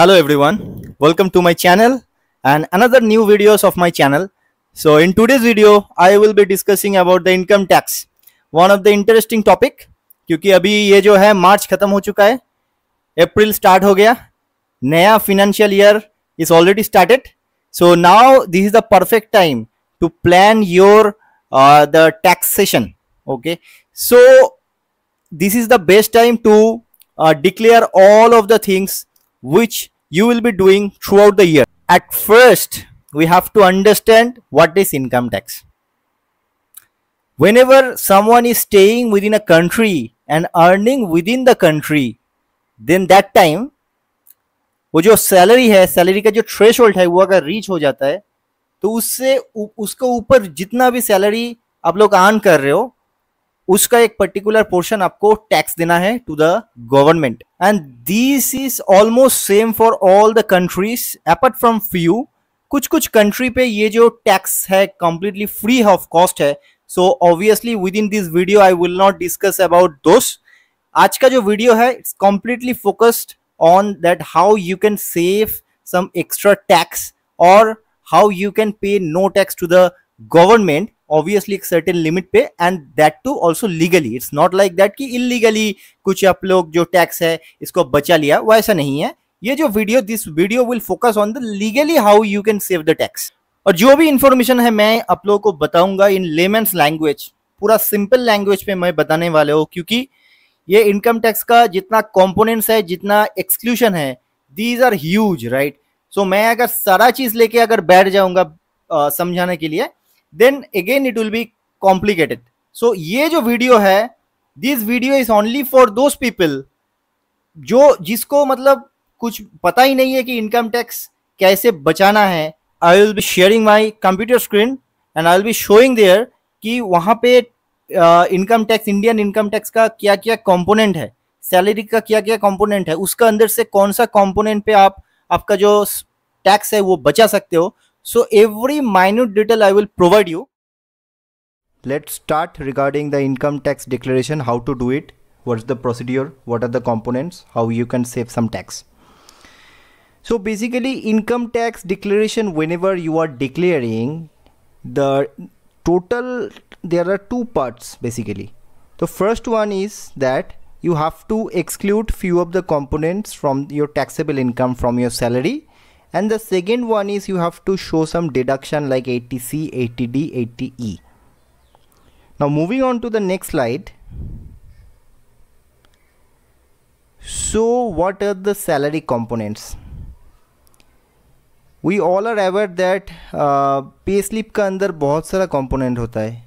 hello everyone welcome to my channel and another new videos of my channel so in today's video i will be discussing about the income tax one of the interesting topic kyunki abhi ye jo hai march khatam ho chuka april start ho gaya financial year is already started so now this is the perfect time to plan your uh, the tax session. okay so this is the best time to uh, declare all of the things which you will be doing throughout the year. At first, we have to understand what is income tax. Whenever someone is staying within a country and earning within the country, then that time वो जो salary है salary का जो thresh है वो अगर reach हो जाता है तो उससे उसके ऊपर जितना भी सैलरी आप लोग अर्न कर रहे हो उसका एक पर्टिकुलर पोर्शन आपको टैक्स देना है to the government and this is almost same for all the countries apart from few कुछ कुछ कंट्री पे ये जो टैक्स है कंप्लीटली फ्री ऑफ कॉस्ट है so obviously within this video I will not discuss about दोस्त आज का जो वीडियो है it's completely focused on that how you can save some extra tax और how you can pay no tax to the government obviously एक certain limit पे and that too also legally it's not like that कि illegally कुछ आप लोग जो tax है इसको बचा लिया वो ऐसा नहीं है ये जो video this video will focus on the legally how you can save the tax और जो भी इंफॉर्मेशन है मैं आप लोगों को बताऊंगा इन लेमेंस लैंग्वेज पूरा सिंपल लैंग्वेज पे मैं बताने वाले हूँ क्योंकि ये इनकम टैक्स का जितना कॉम्पोनेंट्स है जितना एक्सक्लूशन है these are huge right so मैं अगर सारा चीज लेके अगर बैठ जाऊंगा समझाने के लिए then again it will be complicated so ये जो वीडियो है this video is only for those people जो जिसको मतलब कुछ पता ही नहीं है कि इनकम टैक्स कैसे बचाना है I will be sharing my computer screen and I will be showing there कि वहाँ पे income tax Indian income tax का क्या क्या कंपोनेंट है सैलरी का क्या क्या कंपोनेंट है उसका अंदर से कौन सा कंपोनेंट पे आप आपका जो टैक्स है वो बचा सकते हो So every minute detail I will provide you. Let's start regarding the income tax declaration, how to do it, what's the procedure, what are the components, how you can save some tax. So basically income tax declaration whenever you are declaring the total there are two parts basically. The first one is that you have to exclude few of the components from your taxable income from your salary and the second one is you have to show some deduction like ATC, ATD, ATE. Now moving on to the next slide. So what are the salary components? We all are aware that पे uh, slip का अंदर बहुत सारा component होता है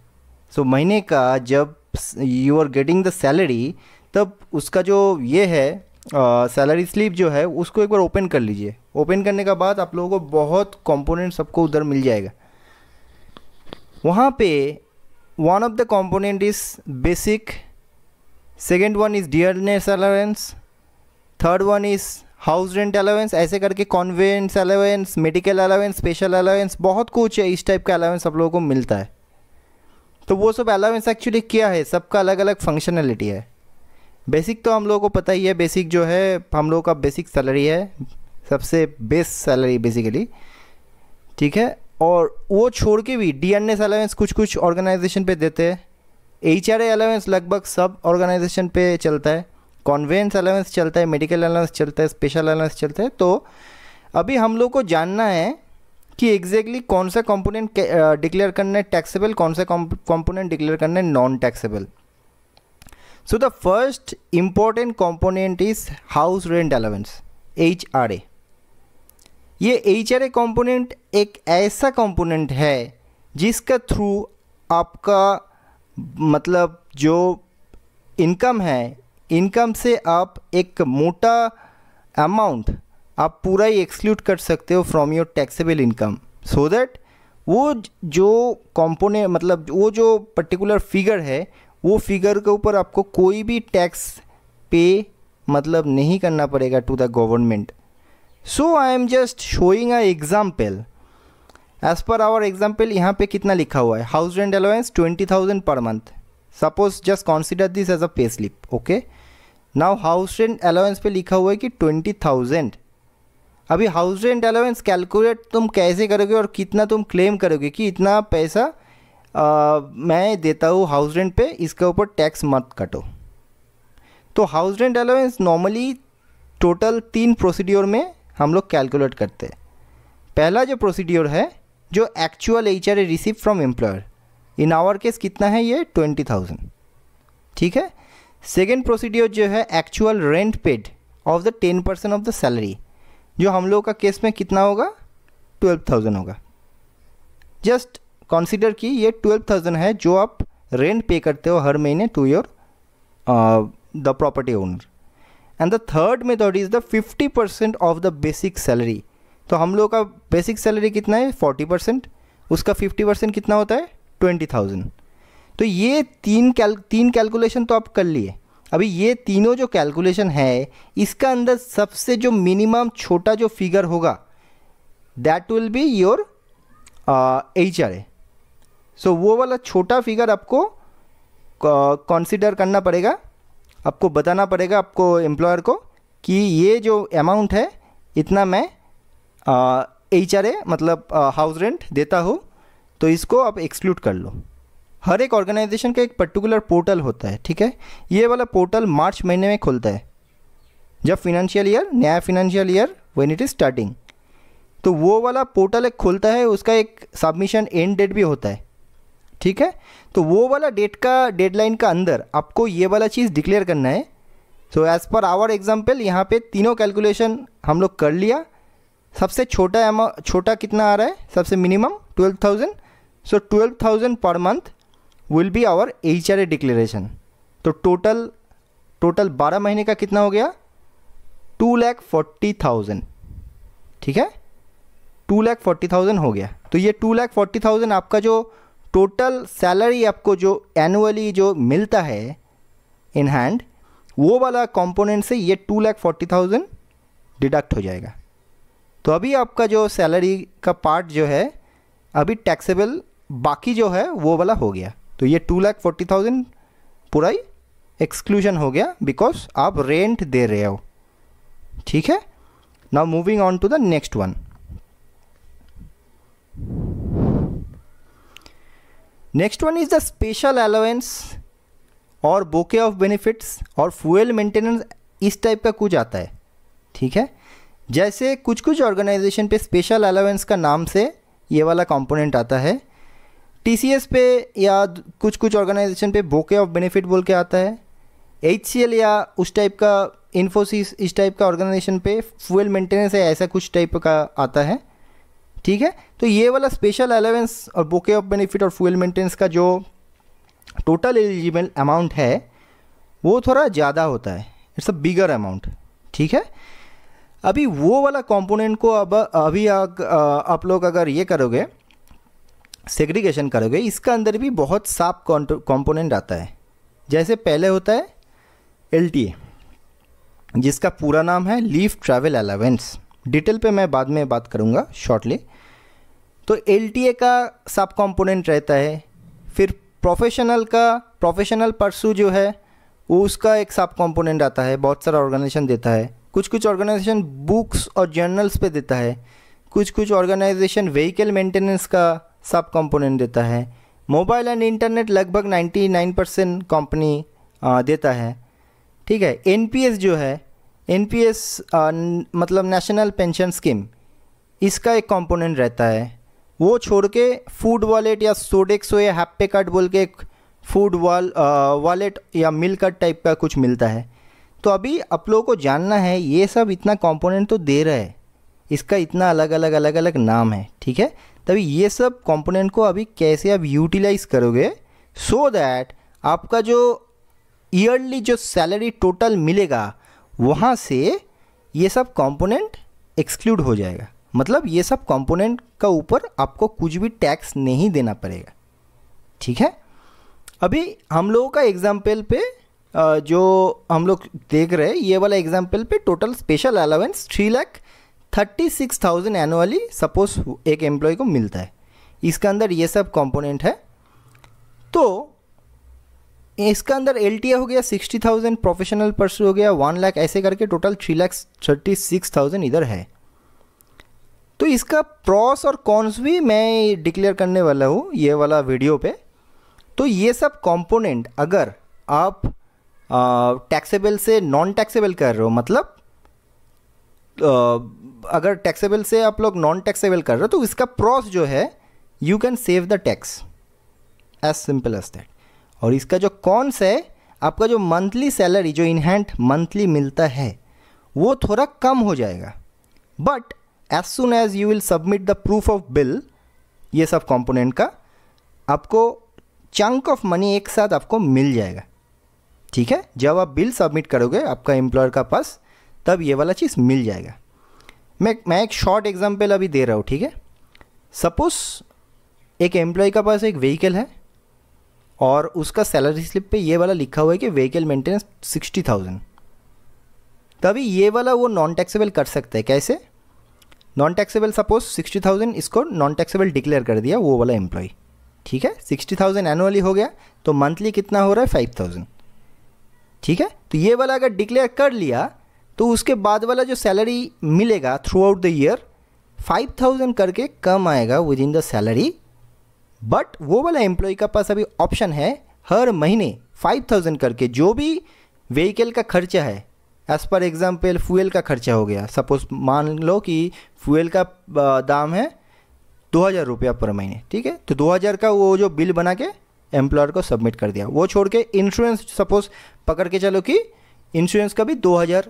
so, महीने का जब you are getting the salary, तब उसका जो ये है सैलरी स्लिप जो है उसको एक बार ओपन कर लीजिए ओपन करने के बाद आप लोगों को बहुत कंपोनेंट सबको उधर मिल जाएगा वहाँ पे one of the component is basic second one is dearness allowance third one is house rent allowance ऐसे करके conveyance allowance medical allowance special allowance बहुत कुछ है इस टाइप का अलावेंस आप लोगों को मिलता है तो वो सब अलावेंस एक्चुअली क्या है सबका अलग अलग फंक्शनैलिटी है बेसिक तो हम लोगों को पता ही है बेसिक जो है हम लोगों का बेसिक सैलरी है सबसे बेस सैलरी बेसिकली ठीक है और वो छोड़ के भी डी एन एस अलाउेंस कुछ कुछ ऑर्गेनाइजेशन पे देते हैं एच आर अलावेंस लगभग सब ऑर्गेनाइजेशन पे चलता है कॉन्वेंस अलाउंस चलता है मेडिकल अलाउंस चलता है स्पेशल अलाउंस चलता है तो अभी हम लोग को जानना है कि एग्जैक्टली exactly कौन सा कंपोनेंट डिक्लेयर करना है टैक्सेबल कौन सा कंपोनेंट डिक्लेयर करना है non taxable So the first important component is house rent allowance H R A ये एच आर ए कॉम्पोनेंट एक ऐसा कॉम्पोनेंट है जिसका थ्रू आपका मतलब जो इनकम है इनकम से आप एक मोटा अमाउंट आप पूरा ही एक्सक्लूड कर सकते हो from your taxable income so that वो जो कॉम्पोनेंट मतलब वो जो पर्टिकुलर फिगर है वो फिगर के ऊपर आपको कोई भी टैक्स पे मतलब नहीं करना पड़ेगा to the government so I am just showing a example as per our example यहाँ पे कितना लिखा हुआ है house rent allowance twenty thousand per month suppose just consider this as a pay slip okay now house rent allowance पे लिखा हुआ है कि ट्वेंटी थाउजेंड अभी हाउस रेंट अलाउंस कैलकुलेट तुम कैसे करोगे और कितना तुम क्लेम करोगे कि इतना पैसा आ, मैं देता हूँ हाउस रेंट पे इसके ऊपर टैक्स मत कटो तो house rent allowance normally total तीन प्रोसीड्योर में हम लोग कैलकुलेट करते हैं पहला जो प्रोसीड्योर है जो actual H R receive from employer in our case कितना है ये ट्वेंटी थाउजेंड ठीक है सेकेंड प्रोसीड्योर जो है actual rent paid of the ten percent of the salary जो हम लोग का केस में कितना होगा ट्वेल्व थाउजेंड होगा जस्ट कंसीडर की ये ट्वेल्व थाउजेंड है जो आप रेंट पे करते हो हर महीने to your the property owner and the third method is the fifty percent of the basic salary तो हम लोगों का बेसिक सैलरी कितना है फोर्टी परसेंट उसका फिफ्टी परसेंट कितना होता है ट्वेंटी थाउजेंड तो ये तीन कैल तीन कैलकुलेशन तो आप कर लिए अभी ये तीनों जो कैलकुलेशन है इसका अंदर सबसे जो मिनिमम छोटा जो फिगर होगा that will be your H R A so so, वो वाला छोटा फिगर आपको कंसिडर करना पड़ेगा आपको बताना पड़ेगा आपको एम्प्लॉयर को कि ये जो अमाउंट है इतना मैं एच आर मतलब हाउस रेंट देता हूँ तो इसको आप एक्सक्लूड कर लो हर एक ऑर्गेनाइजेशन का एक पर्टिकुलर पोर्टल होता है ठीक है ये वाला पोर्टल मार्च महीने में खुलता है जब फिनेंशियल ईयर नया financial year when it is starting तो वो वाला पोर्टल एक खुलता है उसका एक सबमिशन एंड डेट भी होता है ठीक है तो वो वाला डेट का डेडलाइन का अंदर आपको ये वाला चीज़ डिक्लेयर करना है so as per our example यहाँ पे तीनों कैलकुलेशन हम लोग कर लिया सबसे छोटा अमाउंट छोटा कितना आ रहा है सबसे minimum twelve thousand so twelve thousand per month will be our H R A declaration तो टोटल टोटल बारह महीने का कितना हो गया टू लैख फोर्टी थाउजेंड ठीक है टू लैख फोर्टी थाउजेंड हो गया तो ये टू लैख फोर्टी थाउजेंड आपका जो टोटल सैलरी आपको जो एनुअली जो मिलता है इन हैंड वो वाला कंपोनेंट से ये two lakh forty thousand deduct हो जाएगा तो अभी आपका जो सैलरी का पार्ट जो है अभी टैक्सेबल बाकी जो है वो वाला हो गया तो ये टू लैख फोर्टी थाउजेंड पूरा ही एक्सक्लूजन हो गया बिकॉज आप रेंट दे रहे हो ठीक है now moving on to the next one next one is the special allowance और बोके ऑफ बेनिफिट्स और फ्यूल मेंटेनेंस इस टाइप का कुछ आता है ठीक है जैसे कुछ कुछ ऑर्गेनाइजेशन पे स्पेशल अलाउंस का नाम से ये वाला कंपोनेंट आता है टीसीएस पे या कुछ कुछ ऑर्गेनाइजेशन पे बोके ऑफ बेनिफिट बोल के आता है एच या उस टाइप का इन्फोसिस इस टाइप का ऑर्गेनाइजेशन पे फ्यूल मेंटेनेंस है ऐसा कुछ टाइप का आता है ठीक है तो ये वाला स्पेशल अलावेंस और बुके ऑफ बेनिफिट और फ्यूल मेंटेनेंस का जो टोटल एलिजिबल अमाउंट है वो थोड़ा ज़्यादा होता है इट्स अ बिगर अमाउंट ठीक है अभी वो वाला कंपोनेंट को अब अभी आप लोग अगर ये करोगे सेग्रीगेशन करोगे इसका अंदर भी बहुत साफ कंपोनेंट आता है जैसे पहले होता है एल जिसका पूरा नाम है लीव ट्रैवल अलावेंस डिटेल पे मैं बाद में बात करूँगा शॉर्टली तो एल का सब कॉम्पोनेंट रहता है फिर प्रोफेशनल का प्रोफेशनल परसू जो है वो उसका एक सब कॉम्पोनेंट आता है बहुत सारा ऑर्गेनाइजेशन देता है कुछ कुछ ऑर्गेनाइजेशन बुक्स और जर्नल्स पे देता है कुछ कुछ ऑर्गेनाइजेशन व्हीकल मेंटेनेंस का सब कंपोनेंट देता है मोबाइल एंड इंटरनेट लगभग 99 परसेंट कंपनी देता है ठीक है एन जो है एन पी एस मतलब नेशनल पेंशन स्कीम इसका एक कंपोनेंट रहता है वो छोड़ के फूड वॉलेट या सोडेक्सो या हैप्पे कार्ड बोल के एक फूड वॉल वॉलेट या मिल कार्ड टाइप का कुछ मिलता है तो अभी आप लोगों को जानना है ये सब इतना कंपोनेंट तो दे रहा है इसका इतना अलग अलग अलग अलग नाम है ठीक है तभी ये सब कंपोनेंट को अभी कैसे आप यूटिलाइज करोगे सो so दैट आपका जो ईयरली जो सैलरी टोटल मिलेगा वहाँ से ये सब कंपोनेंट एक्सक्लूड हो जाएगा मतलब ये सब कंपोनेंट का ऊपर आपको कुछ भी टैक्स नहीं देना पड़ेगा ठीक है अभी हम लोगों का एग्जाम्पल पे जो हम लोग देख रहे हैं ये वाला एग्जाम्पल पे total special allowance three lakh thirty six thousand annually suppose एक एम्प्लॉय को मिलता है इसके अंदर ये सब कंपोनेंट है तो इसका अंदर एल हो गया सिक्सटी थाउजेंड प्रोफेशनल पर्सू हो गया वन लाख ऐसे करके total three lakhs thirty six thousand इधर है तो इसका प्रॉस और कॉन्स भी मैं डिक्लेयर करने वाला हूँ ये वाला वीडियो पे तो ये सब कंपोनेंट अगर आप टैक्सेबल से नॉन टैक्सेबल कर रहे हो मतलब आ, अगर टैक्सेबल से आप लोग नॉन टैक्सेबल कर रहे हो तो इसका प्रॉस जो है you can save the tax as simple as that और इसका जो कॉन्स है आपका जो मंथली सैलरी जो इनहैंड मंथली मिलता है वो थोड़ा कम हो जाएगा but as soon as you will submit the proof of bill ये सब कंपोनेंट का आपको चंक ऑफ मनी एक साथ आपको मिल जाएगा ठीक है जब आप बिल सबमिट करोगे आपका एम्प्लॉयर का पास तब ये वाला चीज़ मिल जाएगा मैं मैं एक शॉर्ट एग्जाम्पल अभी दे रहा हूँ ठीक है सपोज़ एक एम्प्लॉय का पास एक व्हीकल है और उसका सैलरी स्लिप पे ये वाला लिखा हुआ है कि व्हीकल मेंटेनेंस सिक्सटी थाउजेंड तभी ये वाला वो नॉन टैक्सेबल कर सकते हैं कैसे non taxable suppose sixty thousand इसको नॉन टैक्सेबल डिक्लेयर कर दिया वो वाला एम्प्लॉय ठीक है सिक्सटी थाउजेंड एनुअली हो गया तो मंथली कितना हो रहा है फाइव थाउजेंड ठीक है तो ये वाला अगर डिक्लेयर कर लिया तो उसके बाद वाला जो सैलरी मिलेगा throughout the year five thousand करके कम आएगा within the salary but वो वाला एम्प्लॉय का पास अभी ऑप्शन है हर महीने फाइव थाउजेंड करके जो भी व्हीकल का खर्चा है एज़ पर एग्ज़ाम्पल फ्यूल का खर्चा हो गया सपोज मान लो कि फ्यूल का दाम है दो हज़ार रुपया पर महीने ठीक है तो दो हज़ार का वो जो बिल बना के एम्प्लॉयर को सबमिट कर दिया वो छोड़ के इंश्योरेंस सपोज पकड़ के चलो कि इंश्योरेंस का भी दो हज़ार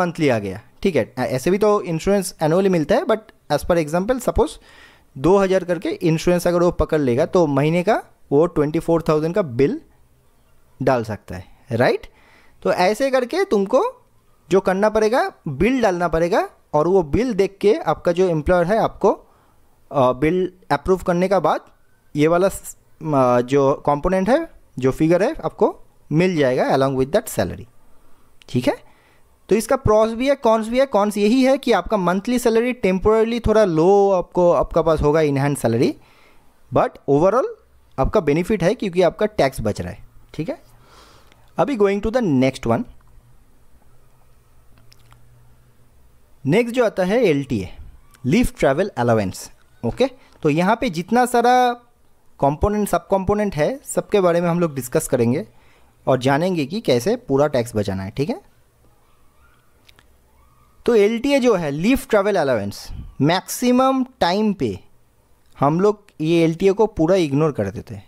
मंथली आ गया ठीक है ऐसे भी तो इंश्योरेंस एनुअली मिलता है but as per example suppose दो हज़ार करके इंश्योरेंस अगर वो पकड़ लेगा तो महीने का वो ट्वेंटी फोर थाउजेंड का बिल डाल सकता है राइट तो ऐसे करके तुमको जो करना पड़ेगा बिल डालना पड़ेगा और वो बिल देख के आपका जो एम्प्लॉयर है आपको बिल अप्रूव करने का बाद ये वाला जो कंपोनेंट है जो फिगर है आपको मिल जाएगा अलॉन्ग विद दैट सैलरी ठीक है तो इसका प्रॉस भी है कॉन्स भी है कॉन्स यही है कि आपका मंथली सैलरी टेम्पोरली थोड़ा लो आपको आपका पास होगा इनहैंड सैलरी बट ओवरऑल आपका बेनिफिट है क्योंकि आपका टैक्स बच रहा है ठीक है अभी going to the next one next जो आता है L T A leave travel allowance okay तो यहाँ पे जितना सारा कंपोनेंट सब कंपोनेंट है सबके बारे में हम लोग डिस्कस करेंगे और जानेंगे कि कैसे पूरा टैक्स बचाना है ठीक है तो एल जो है leave travel allowance maximum time पे हम लोग ये एल को पूरा इग्नोर कर देते हैं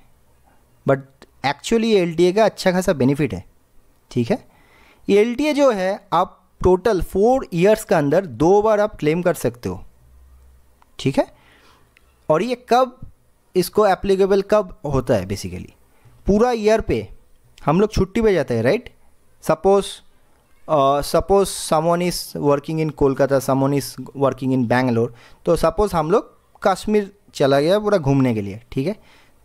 बट एक्चुअली ये एल का अच्छा खासा बेनिफिट है ठीक है ये एल जो है आप टोटल फोर ईयर्स के अंदर दो बार आप क्लेम कर सकते हो ठीक है और ये कब इसको एप्लीकेबल कब होता है बेसिकली पूरा ईयर पे हम लोग छुट्टी पे जाते हैं right suppose suppose uh, suppose is working in Kolkata Kolkata, is working in Bangalore तो सपोज़ हम लोग कश्मीर चला गया पूरा घूमने के लिए ठीक है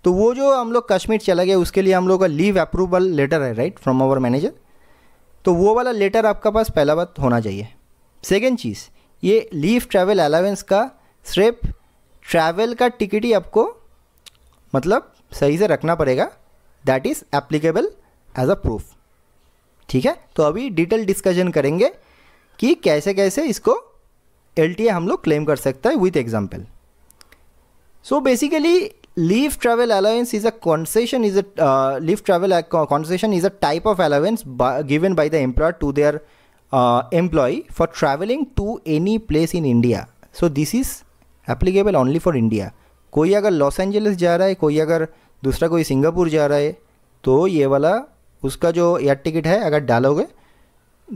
तो वो जो हम लोग कश्मीर चला गया उसके लिए हम लोग का लीव अप्रूवल लेटर है राइट फ्रॉम आवर मैनेजर तो वो वाला लेटर आपका पास पहला बात होना चाहिए सेकेंड चीज़ ये लीव ट्रैवल अलावेंस का सिर्फ ट्रैवल का टिकट ही आपको मतलब सही से रखना पड़ेगा that is applicable as a proof ठीक है तो अभी डिटेल डिस्कशन करेंगे कि कैसे कैसे इसको एल हम लोग क्लेम कर सकते हैं with example so basically leave travel allowance is a concession is a leave travel concession is a type of allowance given by the employer to their employee for travelling to any place in India so this is applicable only for India कोई अगर Los Angeles जा रहा है कोई अगर दूसरा कोई Singapore जा रहा है तो ये वाला उसका जो एयर टिकट है अगर डालोगे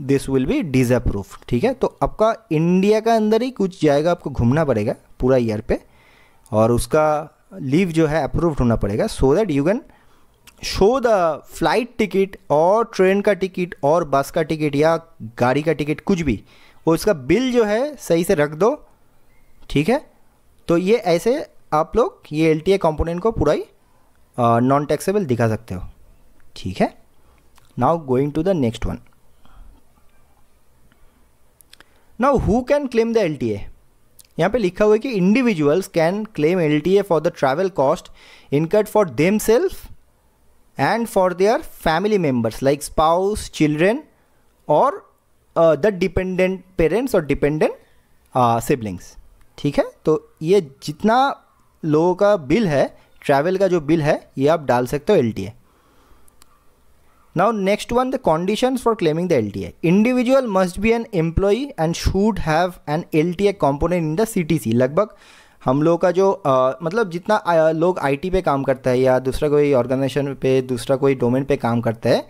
दिस विल बी डिजअप्रूफ ठीक है तो आपका इंडिया का अंदर ही कुछ जाएगा आपको घूमना पड़ेगा पूरा ईयर पे और उसका लीव जो है अप्रूव्ड होना पड़ेगा so that you can show the flight ticket और ट्रेन का टिकट और बस का टिकट या गाड़ी का टिकट कुछ भी और उसका बिल जो है सही से रख दो ठीक है तो ये ऐसे आप लोग ये एल टी कॉम्पोनेंट को पूरा ही नॉन टैक्सेबल दिखा सकते हो ठीक है now going to the next one now who can claim the LTA यहाँ पे लिखा हुआ है कि individuals can claim L T A for the travel cost incurred for themselves and for their family members like spouse children और the dependent parents और dependent siblings ठीक है तो ये जितना लोगों का बिल है ट्रैवल का जो बिल है ये आप डाल सकते हो L T A Now next one, the conditions for claiming the LTA. Individual must be an employee and should have an LTA component in the CTC. लगभग हम लोग का जो आ, मतलब जितना आ, लोग टी पे काम करता है या दूसरा कोई ऑर्गेनाइजेशन पे दूसरा कोई डोमेन पे काम करता है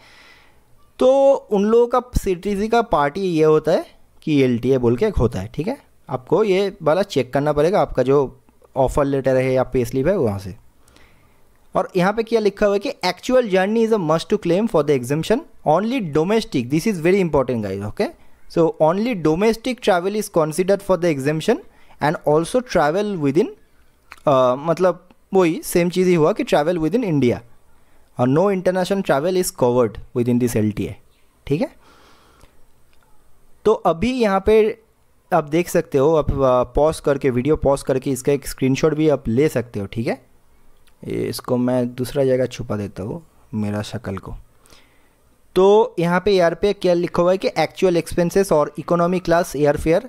तो उन लोगों का सी का पार्टी ये होता है कि एल बोल के एक होता है ठीक है आपको ये वाला चेक करना पड़ेगा आपका जो ऑफ़र लेटर है या पे स्लिप है वहाँ से और यहाँ पे क्या लिखा हुआ है कि actual journey is a must to claim for the exemption only domestic this is very important guys okay so only domestic travel is considered for the exemption and also travel within मतलब वही same चीज़ ही हुआ कि travel within India और no international travel is covered within this L ठीक है तो अभी यहाँ पे आप देख सकते हो आप पॉज uh, करके वीडियो पॉज करके इसका एक स्क्रीनशॉट भी आप ले सकते हो ठीक है इसको मैं दूसरा जगह छुपा देता हूँ मेरा शक्ल को तो यहाँ पे एयर पे क्या लिखा हुआ है कि एक्चुअल एक्सपेंसेस और economy class air fare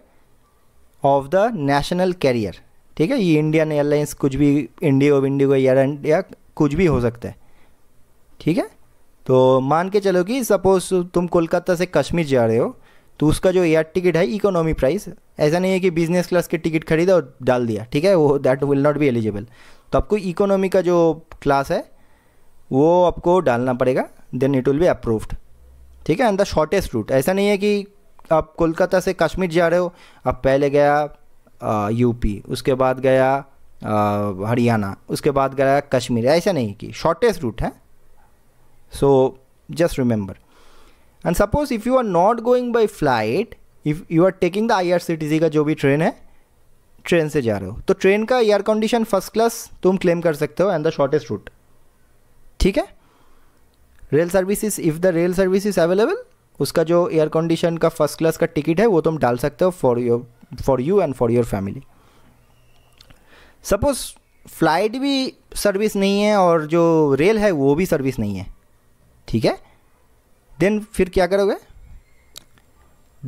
of the national carrier ठीक है ये इंडियन एयरलाइंस कुछ भी इंडिगो एयर इंडिया कुछ भी हो सकता है ठीक है तो मान के चलो कि सपोज तुम कोलकाता से कश्मीर जा रहे हो तो उसका जो एयर टिकट है इकोनॉमी प्राइस ऐसा नहीं है कि बिजनेस क्लास के टिकट खरीदा और डाल दिया ठीक है वो that will not be eligible तो आपको इकोनॉमी का जो क्लास है वो आपको डालना पड़ेगा then it will be approved ठीक है एंड द शॉर्टेस्ट रूट ऐसा नहीं है कि आप कोलकाता से कश्मीर जा रहे हो आप पहले गया यूपी उसके बाद गया हरियाणा उसके बाद गया कश्मीर ऐसा नहीं कि शॉर्टेस्ट रूट है so just remember and suppose if you are not going by flight if you are taking the I R C T C का जो भी ट्रेन है ट्रेन से जा रहे हो तो ट्रेन का एयर कंडीशन फर्स्ट क्लास तुम क्लेम कर सकते हो एंड द शॉर्टेस्ट रूट ठीक है rail service if the rail is available उसका जो एयर कंडीशन का फर्स्ट क्लास का टिकट है वो तुम डाल सकते हो for your for you and for your family suppose flight भी सर्विस नहीं है और जो रेल है वो भी सर्विस नहीं है ठीक है देन फिर क्या करोगे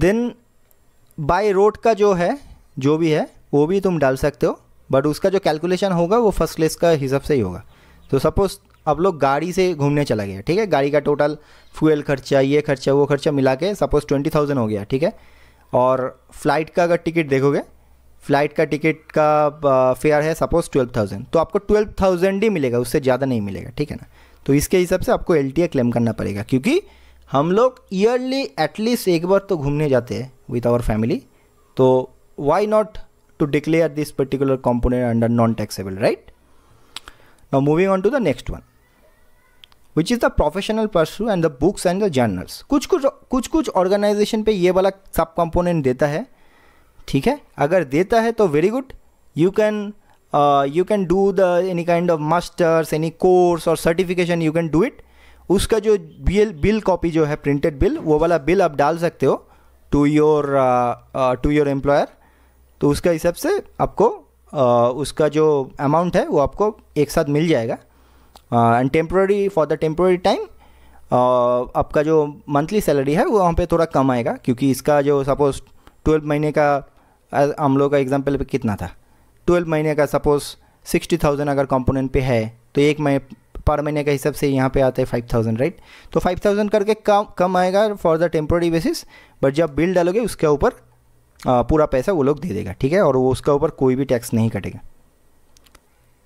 देन बाय रोड का जो है जो भी है वो भी तुम डाल सकते हो बट उसका जो कैलकुलेशन होगा वो फर्स्ट क्लेस का हिसाब से ही होगा तो सपोज़ अब लोग गाड़ी से घूमने चला गया ठीक है गाड़ी का टोटल फ्यूल खर्चा ये खर्चा वो खर्चा मिला के सपोज़ ट्वेंटी थाउजेंड हो गया ठीक है और फ्लाइट का अगर टिकट देखोगे फ्लाइट का टिकट का फेयर है सपोज़ ट्वेल्व थाउजेंड तो आपको ट्वेल्व थाउजेंड ही मिलेगा उससे ज़्यादा नहीं मिलेगा ठीक है ना तो इसके हिसाब से आपको एल क्लेम करना पड़ेगा क्योंकि हम लोग ईयरली एटलीस्ट एक बार तो घूमने जाते हैं विथ आवर फैमिली तो why not to declare this particular component under non-taxable, right? Now moving on to the next one, which is the professional pursue and the books and the journals. कुछ कुछ कुछ कुछ organisation पे ये वाला सब component देता है ठीक है अगर देता है तो good. You can uh, you can do the any kind of masters, any course or certification. You can do it. उसका जो बिल बिल कॉपी जो है प्रिंटेड बिल वो वाला बिल आप डाल सकते हो to your to your employer तो उसका हिसाब से आपको आ, उसका जो अमाउंट है वो आपको एक साथ मिल जाएगा and temporary for the temporary time आपका जो मंथली सैलरी है वो वहाँ पे थोड़ा कम आएगा क्योंकि इसका जो सपोज़ ट्वेल्व महीने का हम लोग का एग्जाम्पल पर कितना था ट्वेल्व महीने का सपोज़ सिक्सटी थाउजेंड अगर कंपोनेंट पे है तो एक महीने पर महीने के हिसाब से यहाँ पे आते हैं फाइव थाउजेंड राइट तो फाइव थाउजेंड करके कम कम आएगा for the temporary basis but जब बिल डालोगे उसके ऊपर पूरा पैसा वो लोग दे देगा ठीक है और वो उसका ऊपर कोई भी टैक्स नहीं कटेगा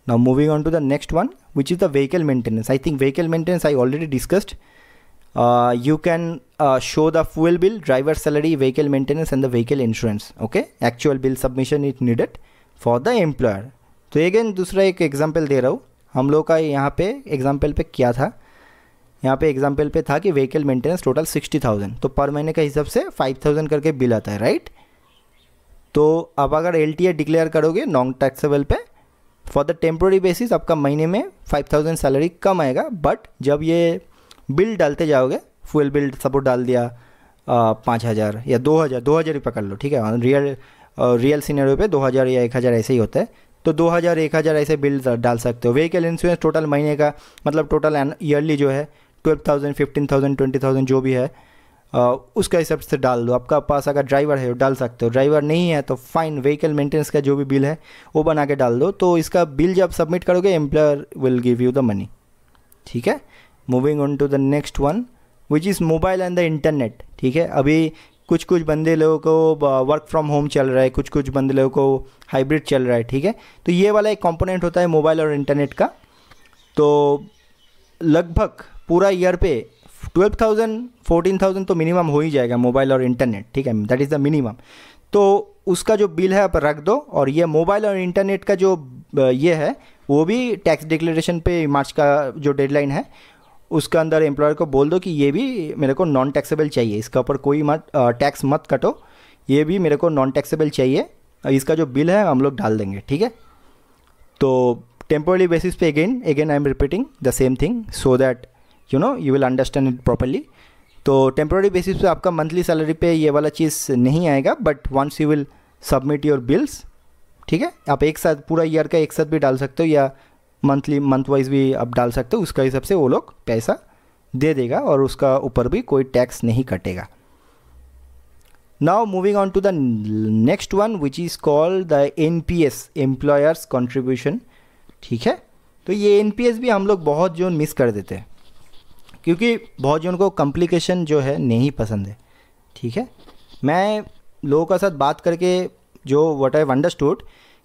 now moving on to the next one which is the vehicle maintenance I think vehicle maintenance I already discussed you can show the fuel bill driver salary vehicle maintenance and the vehicle insurance okay actual bill submission is needed for the employer तो again दूसरा एक example दे रहा हूँ हम लोग का यहाँ पे एग्जाम्पल पे क्या था यहाँ पे एग्जाम्पल पे था कि vehicle maintenance total sixty thousand तो पर महीने के हिसाब से फाइव थाउजेंड करके बिल आता है राइट तो अब अगर एल डिक्लेयर करोगे नॉन टैक्सेबल पे फॉर द टेम्प्रोरी बेसिस आपका महीने में फाइव थाउजेंड सैलरी कम आएगा बट जब ये बिल डालते जाओगे फ्यूल बिल सपोर्ट डाल दिया पाँच हज़ार या दो हज़ार दो हज़ार ही पकड़ लो ठीक है रियल रियल सीनियर पे दो हज़ार या एक हज़ार ऐसे ही होता है तो दो हज़ार एक हज़ार ऐसे बिल डाल सकते हो व्हीकल इंश्योरेंस टोटल महीने का मतलब टोटल ईयरली जो है twelve thousand fifteen thousand twenty thousand जो भी है उसका हिसाब से डाल दो आपका पास अगर ड्राइवर है वो डाल सकते हो ड्राइवर नहीं है तो फाइन व्हीकल मेंटेनेंस का जो भी बिल है वो बना के डाल दो तो इसका बिल जब सबमिट करोगे employer will give you the money ठीक है moving on to the next one which is mobile and the internet ठीक है अभी कुछ कुछ बंदे लोगों को वर्क फ्रॉम होम चल रहा है कुछ कुछ बंदे लोगों को हाइब्रिड चल रहा है ठीक है तो ये वाला एक कंपोनेंट होता है मोबाइल और इंटरनेट का तो लगभग पूरा ईयर पे ट्वेल्व थाउजेंड फोर्टीन थाउजेंड तो मिनिमम हो ही जाएगा मोबाइल और इंटरनेट ठीक है दैट इज़ द मिनिमम तो उसका जो बिल है आप रख दो और ये मोबाइल और इंटरनेट का जो ये है वो भी टैक्स डिक्लेरेशन पे मार्च का जो डेडलाइन है उसके अंदर एम्प्लॉयर को बोल दो कि ये भी मेरे को नॉन टैक्सेबल चाहिए इसके ऊपर कोई मत टैक्स मत कटो ये भी मेरे को नॉन टैक्सेबल चाहिए इसका जो बिल है हम लोग डाल देंगे ठीक है तो टेम्पोरी बेसिस पे again again I am repeating the same thing so that you know you will understand it properly तो टेम्प्रोरी बेसिस पे आपका मंथली सैलरी पे ये वाला चीज़ नहीं आएगा but once you will submit your bills ठीक है आप एक साथ पूरा ईयर का एक साथ भी डाल सकते हो या मंथली मंथ वाइज भी आप डाल सकते हो उसका हिसाब से वो लोग पैसा दे देगा और उसका ऊपर भी कोई टैक्स नहीं कटेगा now moving on to the next one which is called the N P S employer's contribution ठीक है तो ये एन पी एस भी हम लोग बहुत जो मिस कर देते हैं क्योंकि बहुत जन को कॉम्प्लिकेशन जो है नहीं पसंद है ठीक है मैं लोगों के साथ बात करके जो वट आई अंडरस्टूड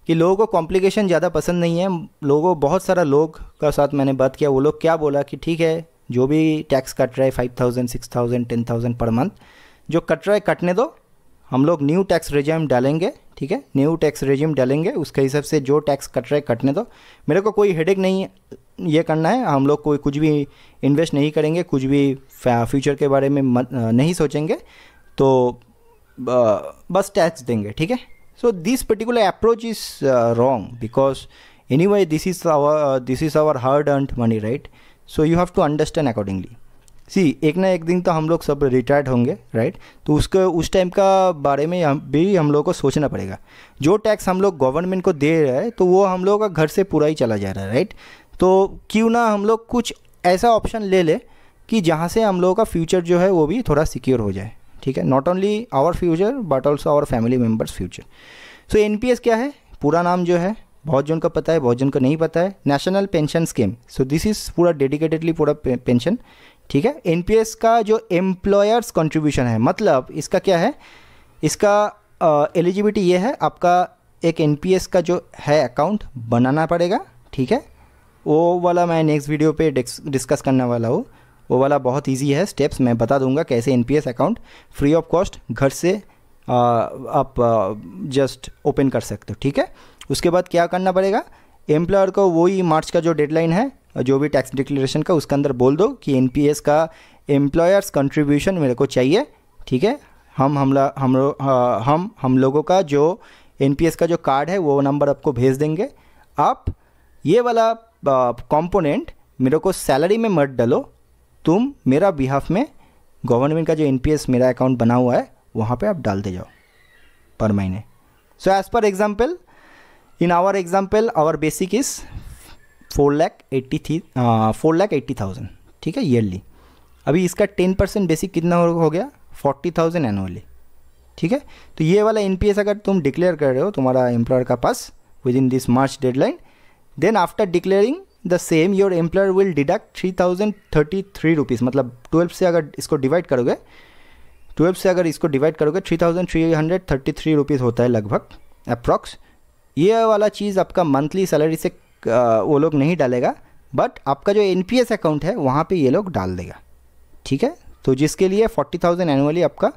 कि लोगों को कॉम्प्लिकेशन ज़्यादा पसंद नहीं है लोगों बहुत सारा लोग का साथ मैंने बात किया वो लोग क्या बोला कि ठीक है जो भी टैक्स कट रहा है five thousand six thousand ten thousand per month जो कट रहा है कटने दो हम लोग न्यू टैक्स रिजर्म डालेंगे ठीक है न्यू टैक्स रेज्यूम डालेंगे उसके हिसाब से जो टैक्स कट रहे कटने दो मेरे को कोई हेडेक नहीं है ये करना है हम लोग कोई कुछ भी इन्वेस्ट नहीं करेंगे कुछ भी फ्यूचर के बारे में नहीं सोचेंगे तो बस टैक्स देंगे ठीक है so this particular approach is wrong because anyway this is our this is our hard earn money right so you have to understand accordingly see एक ना एक दिन तो हम लोग सब रिटायर्ड होंगे राइट तो उसके उस टाइम का बारे में हम भी हम लोग को सोचना पड़ेगा जो टैक्स हम लोग गवर्नमेंट को दे रहे हैं तो वो हम लोग का घर से पूरा ही चला जा रहा है राइट तो क्यों ना हम लोग कुछ ऐसा ऑप्शन ले ले कि जहाँ से हम लोगों का फ्यूचर जो है वो भी थोड़ा सिक्योर हो जाए ठीक है not only our future but also our family members future so एन क्या है पूरा नाम जो है बहुत जन का पता है बहुत जन का नहीं पता है national pension scheme so this is पूरा डेडिकेटेडली पूरा पेंशन ठीक है एनपीएस का जो एम्प्लॉयर्स कंट्रीब्यूशन है मतलब इसका क्या है इसका एलिजिबिलिटी ये है आपका एक एनपीएस का जो है अकाउंट बनाना पड़ेगा ठीक है वो वाला मैं नेक्स्ट वीडियो पे डिस्कस करने वाला हूँ वो वाला बहुत इजी है स्टेप्स मैं बता दूंगा कैसे NPS account free of cost घर से आ, आप जस्ट ओपन कर सकते हो ठीक है उसके बाद क्या करना पड़ेगा एम्प्लॉयर को वही मार्च का जो डेडलाइन है जो भी टैक्स डिक्लेरेशन का उसके अंदर बोल दो कि एन का एम्प्लॉयर्स कंट्रीब्यूशन मेरे को चाहिए ठीक है हम हमला हम हाँ, हम हम लोगों का जो एन का जो कार्ड है वो नंबर आपको भेज देंगे आप ये वाला कंपोनेंट मेरे को सैलरी में मत डालो तुम मेरा बिहाफ में गवर्नमेंट का जो एन मेरा अकाउंट बना हुआ है वहाँ पे आप डाल दे जाओ पर महीने so as per example in our example our basic is four lakh eighty three four lakh eighty thousand ठीक है ईयरली अभी इसका टेन परसेंट बेसिक कितना हो गया फोर्टी थाउजेंड एनुअली ठीक है तो ये वाला एन अगर तुम डिक्लेयर कर रहे हो तुम्हारा एम्प्लॉयर का पास within this March deadline then after declaring the same your employer will deduct three thousand thirty three rupees मतलब ट्वेल्व से अगर इसको डिवाइड करोगे ट्वेल्व से अगर इसको डिवाइड करोगे three thousand three hundred thirty three rupees होता है लगभग अप्रॉक्स ये वाला चीज़ आपका मंथली सैलरी से वो लोग नहीं डालेगा बट आपका जो एन अकाउंट है वहाँ पर ये लोग डाल देगा ठीक है तो जिसके लिए फोर्टी थाउजेंड एनुअली आपका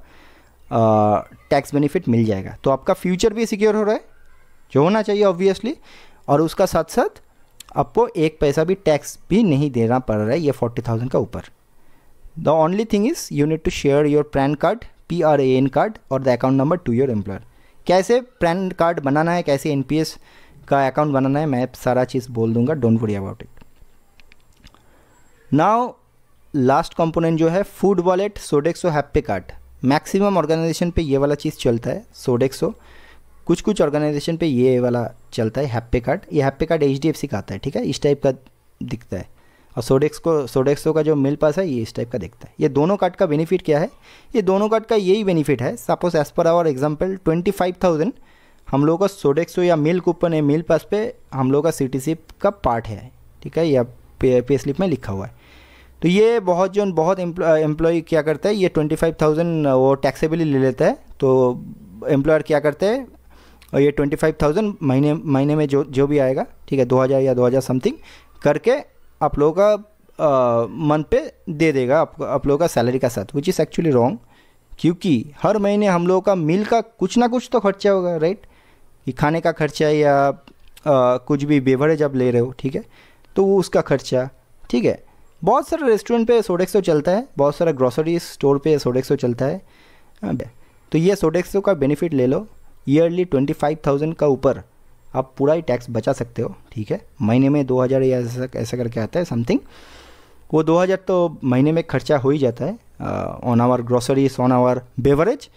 टैक्स बेनिफिट मिल जाएगा तो आपका फ्यूचर भी सिक्योर हो रहा है जो होना चाहिए ऑब्वियसली और उसका साथ साथ आपको एक पैसा भी टैक्स भी नहीं देना पड़ रहा है ये फोर्टी थाउजेंड का ऊपर the only thing is you need to share your PAN card P R A N card और the account number to your employer कैसे पैन कार्ड बनाना है कैसे एन पी एस का अकाउंट बनाना है मैं सारा चीज़ बोल दूंगा don't worry about it now last component जो है food wallet Sodexo happy card maximum organisation पे ये वाला चीज़ चलता है सोडेक्सो कुछ कुछ ऑर्गेनाइजेशन पे ये वाला चलता है हैप्पी कार्ड ये हैप्पी कार्ड एच का आता है ठीक है इस टाइप का दिखता है और सोडेक्स को सोडेक्सो का जो मिल पास है ये इस टाइप का दिखता है ये दोनों कार्ड का बेनिफिट क्या है ये दोनों कार्ड का यही बेनिफिट है suppose as per our example twenty five thousand हम लोग का सोडेक्सो या मिल कूपन है मिल पास पे हम लोग का सी का पार्ट है ठीक है या पे, पे स्लिप में लिखा हुआ है तो ये बहुत जो बहुत एम्प्लॉय क्या करता है ये ट्वेंटी फाइव थाउजेंड वो टैक्सेबली ले लेता है तो एम्प्लॉयर क्या करते हैं और ये ट्वेंटी फाइव थाउजेंड महीने महीने में जो जो भी आएगा ठीक है दो हज़ार या दो हज़ार समथिंग करके आप लोगों का मंथ पे दे देगा आप आप लोगों का सैलरी का साथ विच इज़ एक्चुअली रॉन्ग क्योंकि हर महीने हम लोगों का मिल का कुछ ना कुछ तो खर्चा होगा राइट कि खाने का खर्चा या आ, कुछ भी बेवरेज आप ले रहे हो ठीक है तो वो उसका खर्चा ठीक है बहुत सारे रेस्टोरेंट पे सोडेक्सो चलता है बहुत सारा ग्रॉसरी स्टोर पे सोडेक्सो चलता है तो ये सोडेक्सो का बेनिफिट ले लो ईयरली ट्वेंटी फाइव थाउजेंड का ऊपर आप पूरा ही टैक्स बचा सकते हो ठीक है महीने में दो हज़ार या ऐसा ऐसा करके आता है समथिंग वो दो हज़ार तो महीने में खर्चा हो ही जाता है on our groceries on our beverage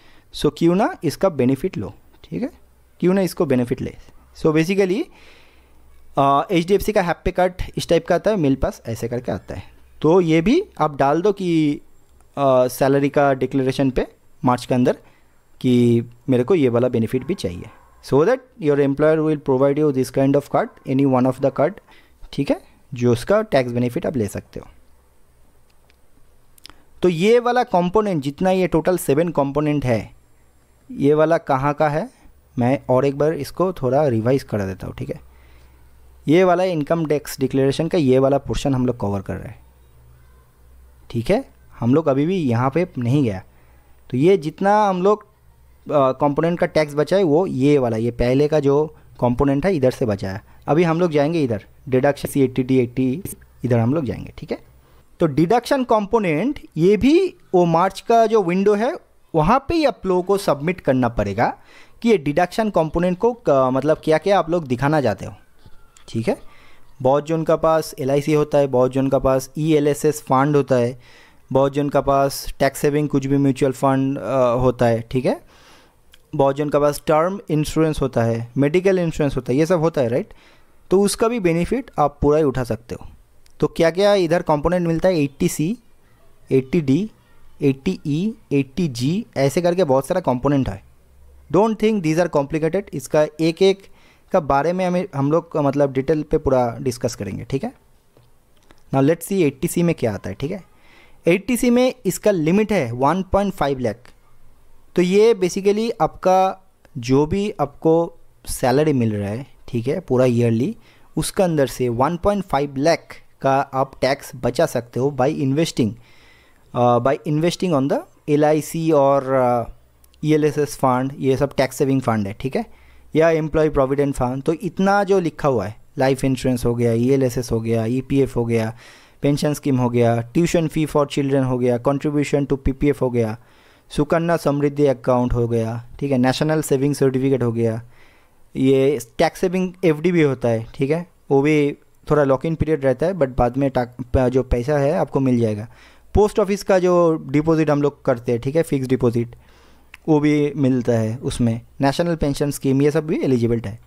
so क्यों ना इसका बेनिफिट लो ठीक है क्यों ना इसको बेनिफिट ले so basically H D F C का हैप्पी कार्ड इस टाइप का आता है मेरे पास ऐसे करके आता है तो ये भी आप डाल दो कि सैलरी का डिक्लेरेशन पे मार्च के अंदर कि मेरे को ये वाला बेनिफिट भी चाहिए so that your employer will provide you this kind of card any one of the card ठीक है जो उसका टैक्स बेनिफिट आप ले सकते हो तो ये वाला कंपोनेंट जितना ये टोटल सेवन कंपोनेंट है ये वाला कहाँ का है मैं और एक बार इसको थोड़ा रिवाइज कर देता हूँ ठीक है ये वाला इनकम टैक्स डिक्लेरेशन का ये वाला पोर्शन हम लोग कवर कर रहे हैं ठीक है हम लोग अभी भी यहाँ पे नहीं गया तो ये जितना हम लोग कंपोनेंट का टैक्स बचा है वो ये वाला ये पहले का जो कंपोनेंट है इधर से बचा है अभी हम लोग जाएंगे इधर deduction C eighty T eighty इधर हम लोग जाएंगे ठीक है तो डिडक्शन कंपोनेंट ये भी वो मार्च का जो विंडो है वहाँ पे ही आप लोगों को सबमिट करना पड़ेगा ये डिडक्शन कंपोनेंट को मतलब क्या क्या आप लोग दिखाना चाहते हो ठीक है बहुत जन का पास एल होता है बहुत जन का पास ई e फंड होता है बहुत जन का पास टैक्स सेविंग कुछ भी म्यूचुअल फंड होता है ठीक है बहुत जन का पास टर्म इंश्योरेंस होता है मेडिकल इंश्योरेंस होता है ये सब होता है राइट तो उसका भी बेनिफिट आप पूरा ही उठा सकते हो तो क्या क्या इधर कंपोनेंट मिलता है eighty C eighty D eighty E eighty G ऐसे करके बहुत सारा कंपोनेंट है don't think these are complicated इसका एक एक का बारे में हमें हम लोग मतलब डिटेल पे पूरा डिस्कस करेंगे ठीक है ना लेट्स सी 80 में क्या आता है ठीक है 80 में इसका लिमिट है 1.5 लाख तो ये बेसिकली आपका जो भी आपको सैलरी मिल रहा है ठीक है पूरा ईयरली उसका अंदर से 1.5 लाख का आप टैक्स बचा सकते हो by investing by investing on the L और ई e फंड ये सब टैक्स सेविंग फंड है ठीक है या एम्प्लॉय प्रोविडेंट फंड तो इतना जो लिखा हुआ है लाइफ इंश्योरेंस हो गया ई e हो गया ई e हो गया पेंशन स्कीम हो गया ट्यूशन फ़ी फॉर चिल्ड्रन हो गया कंट्रीब्यूशन टू पीपीएफ हो गया सुकन्या समृद्धि अकाउंट हो गया ठीक है नेशनल सेविंग सर्टिफिकेट हो गया ये टैक्स सेविंग एफ भी होता है ठीक है वो भी थोड़ा लॉक इन पीरियड रहता है बट बाद में जो पैसा है आपको मिल जाएगा पोस्ट ऑफिस का जो डिपॉजिट हम लोग करते हैं ठीक है फिक्स डिपॉजिट वो भी मिलता है उसमें नेशनल पेंशन स्कीम ये सब भी एलिजिबल्ट है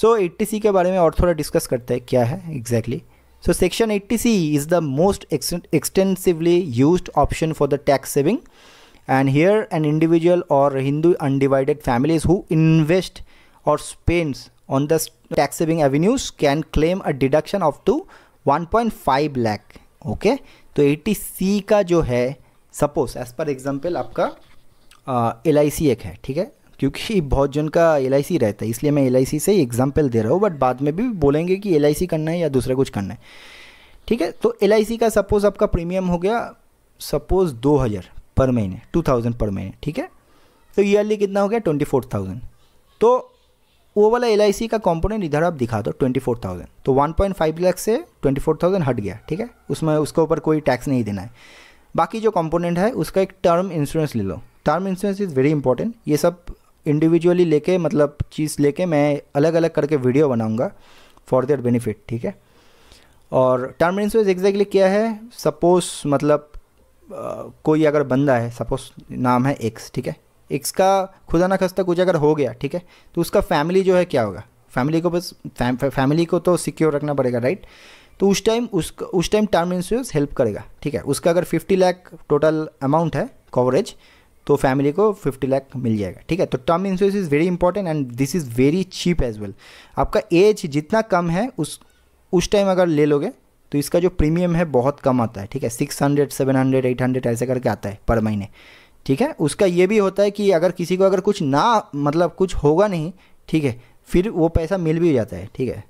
सो एट्टी सी के बारे में और थोड़ा डिस्कस करते हैं क्या है exactly so section eighty C is the most extensively use option for the tax saving and an individual और Hindu undivided families who invest और spends on the tax saving avenues can claim a deduction of to one point five lakh okay तो eighty C का जो है suppose as per example आपका L एक है ठीक है क्योंकि बहुत जन का एल रहता है इसलिए मैं एल से ही एग्जाम्पल दे रहा हूँ बट बाद में भी बोलेंगे कि एल करना है या दूसरा कुछ करना है ठीक है तो एल का सपोज़ आपका प्रीमियम हो गया सपोज़ दो हज़ार पर महीने टू थाउजेंड पर महीने ठीक है तो ईयरली कितना हो गया ट्वेंटी फोर थाउजेंड तो वो वाला एल का कंपोनेंट इधर आप दिखा दो ट्वेंटी फोर थाउजेंड तो वन पॉइंट फाइव लाख से ट्वेंटी फोर थाउजेंड हट गया ठीक है उसमें उसके ऊपर कोई टैक्स नहीं देना है बाकी जो कंपोनेंट है उसका एक टर्म इंश्योरेंस ले लो term insurance is very important ये सब इंडिविजुअली लेके मतलब चीज़ लेके मैं अलग अलग करके वीडियो बनाऊंगा फॉर देयर बेनिफिट ठीक है और टर्म इंश्योरेंस एग्जैक्टली क्या है सपोज मतलब आ, कोई अगर बंदा है सपोज नाम है एक्स ठीक है एक्स का खुदा ना खस्ता कुछ अगर हो गया ठीक है तो उसका फैमिली जो है क्या होगा फैमिली को बस फैम, फैमिली को तो सिक्योर रखना पड़ेगा राइट तो उस टाइम उस उस टाइम टर्म इंश्योरेंस हेल्प करेगा ठीक है उसका अगर फिफ्टी लाख टोटल अमाउंट है कवरेज तो फैमिली को फिफ्टी लाख मिल जाएगा ठीक है तो term insurance is very important and this is very cheap as well आपका एज जितना कम है उस उस टाइम अगर ले लोगे तो इसका जो प्रीमियम है बहुत कम आता है ठीक है six hundred seven hundred eight hundred ऐसे करके आता है पर महीने ठीक है उसका ये भी होता है कि अगर किसी को अगर कुछ ना मतलब कुछ होगा नहीं ठीक है फिर वो पैसा मिल भी जाता है ठीक है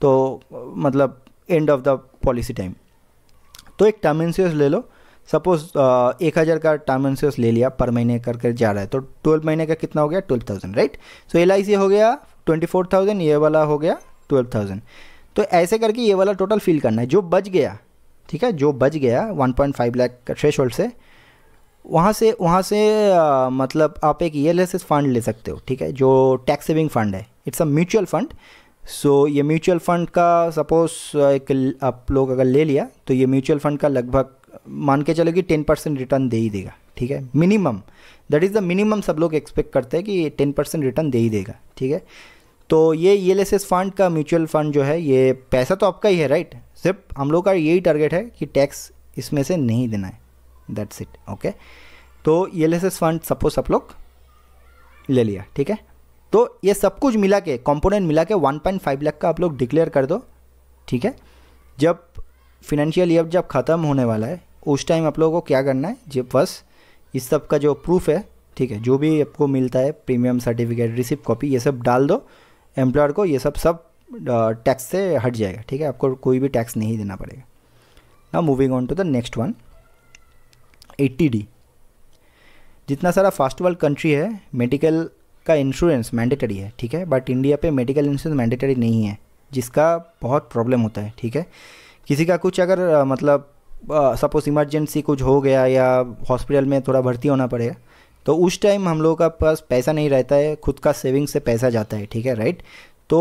तो मतलब end of the policy time तो एक टर्म इंश्योरेंस ले लो सपोज एक हज़ार का टर्म इंश्योरेंस ले लिया पर महीने करके कर जा रहा है तो ट्वेल्व महीने का कितना हो गया twelve thousand right so L हो गया ट्वेंटी फोर थाउजेंड ये वाला हो गया ट्वेल्व थाउजेंड तो ऐसे करके ये वाला टोटल फिल करना है जो बच गया ठीक है जो बच गया one point five lakh threshold से वहाँ से वहाँ से आ, मतलब आप एक E L S S fund ले सकते हो ठीक है जो टैक्स सेविंग फंड है it's a mutual fund so ये म्यूचुअल फंड का सपोज एक आप लोग अगर ले लिया तो ये म्यूचुअल फंड का लगभग मान के चलो कि टेन परसेंट रिटर्न दे ही देगा ठीक है minimum that is the minimum सब लोग एक्सपेक्ट करते हैं कि टेन परसेंट रिटर्न दे ही देगा ठीक है तो ये ई एल फंड का म्यूचुअल फंड जो है ये पैसा तो आपका ही है राइट सिर्फ हम लोग का यही टारगेट है कि टैक्स इसमें से नहीं देना है दैट्स इट ओके तो ई एल फंड सपोज आप लोग ले लिया ठीक है तो ये सब कुछ मिला के कॉम्पोनेंट मिला के फाइव लाख का आप लोग डिक्लेयर कर दो ठीक है जब फिनेंशियल ईयर जब ख़त्म होने वाला है उस टाइम आप लोगों को क्या करना है जब बस इस सब का जो प्रूफ है ठीक है जो भी आपको मिलता है प्रीमियम सर्टिफिकेट रिसिप्ट कॉपी ये सब डाल दो एम्प्लॉयर को ये सब सब टैक्स से हट जाएगा ठीक है आपको कोई भी टैक्स नहीं देना पड़ेगा ना moving on to the next one eighty D जितना सारा फास्ट वर्ल्ड कंट्री है मेडिकल का इंश्योरेंस मैंडेटरी है ठीक है बट इंडिया पे मेडिकल इंश्योरेंस मैंडेटरी नहीं है जिसका बहुत प्रॉब्लम होता है ठीक है किसी का कुछ अगर मतलब सपोज इमरजेंसी कुछ हो गया या हॉस्पिटल में थोड़ा भर्ती होना पड़े तो उस टाइम हम लोगों का पास पैसा नहीं रहता है खुद का सेविंग से पैसा जाता है ठीक है राइट तो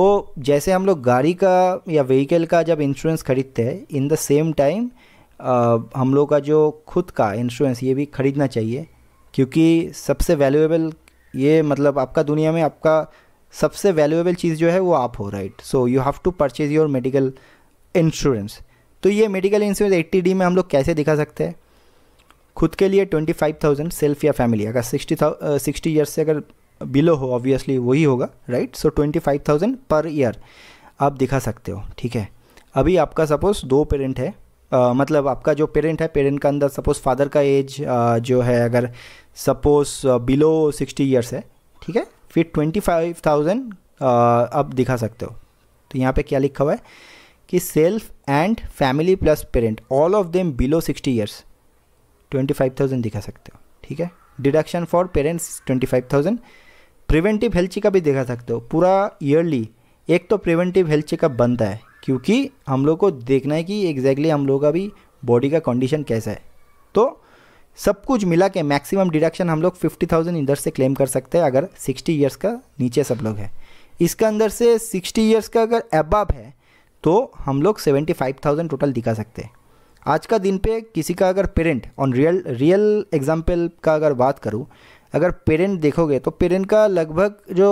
जैसे हम लोग गाड़ी का या व्हीकल का जब इंश्योरेंस खरीदते हैं इन द सेम टाइम हम लोग का जो खुद का इंश्योरेंस ये भी ख़रीदना चाहिए क्योंकि सबसे वैल्यूएबल ये मतलब आपका दुनिया में आपका सबसे वैल्यूएबल चीज़ जो है वो आप हो right so you have to purchase your medical insurance तो ये मेडिकल इंश्योरेंस एट्टी डी में हम लोग कैसे दिखा सकते हैं खुद के लिए ट्वेंटी फाइव थाउजेंड सेल्फ या फैमिली अगर सिक्सटी थाउ सिक्सटी ईयर्स से अगर बिलो हो ऑब्वियसली वही होगा right so twenty five thousand per year आप दिखा सकते हो ठीक है अभी आपका सपोज़ दो पेरेंट है आ, मतलब आपका जो पेरेंट है पेरेंट का अंदर सपोज़ फादर का एज जो है अगर सपोज़ बिलो सिक्सटी ईयर्स है ठीक है फिर ट्वेंटी फाइव थाउजेंड आप दिखा सकते हो तो यहाँ पे क्या लिखा हुआ है कि self and family plus parent all of them below sixty years twenty five thousand दिखा सकते हो ठीक है deduction for parents twenty five thousand preventive health checkup भी दिखा सकते हो पूरा ईयरली एक तो प्रिवेंटिव हेल्थ चेकअप बनता है क्योंकि हम लोग को देखना है कि एग्जैक्टली exactly हम लोग का भी बॉडी का कंडीशन कैसा है तो सब कुछ मिला के मैक्सिमम डिडक्शन हम लोग फिफ्टी थाउजेंड इधर से क्लेम कर सकते हैं अगर सिक्सटी ईयर्स का नीचे सब लोग है इसके अंदर से सिक्सटी ईयर्स का अगर एबाब है तो हम लोग सेवेंटी फाइव थाउजेंड टोटल दिखा सकते हैं आज का दिन पे किसी का अगर parent on real real example का अगर बात करूँ अगर पेरेंट देखोगे तो पेरेंट का लगभग जो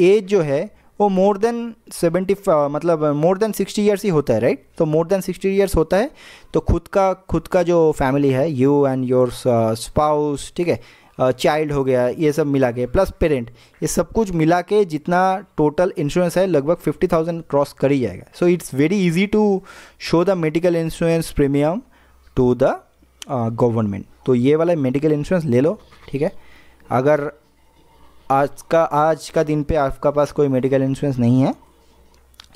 एज जो है वो मोर देन सेवेंटी मतलब मोर देन सिक्सटी ईयर्स ही होता है राइट तो मोर देन सिक्सटी ईयर्स होता है तो खुद का खुद का जो फैमिली है यू एंड योर स्पाउस ठीक है चाइल्ड हो गया ये सब मिला के प्लस पेरेंट ये सब कुछ मिला के जितना टोटल इंश्योरेंस है लगभग फिफ्टी थाउजेंड क्रॉस कर ही जाएगा so it's very easy to show the medical insurance premium to the government तो ये वाला मेडिकल इंश्योरेंस ले लो ठीक है अगर आज का आज का दिन पे आपका पास कोई मेडिकल इंश्योरेंस नहीं है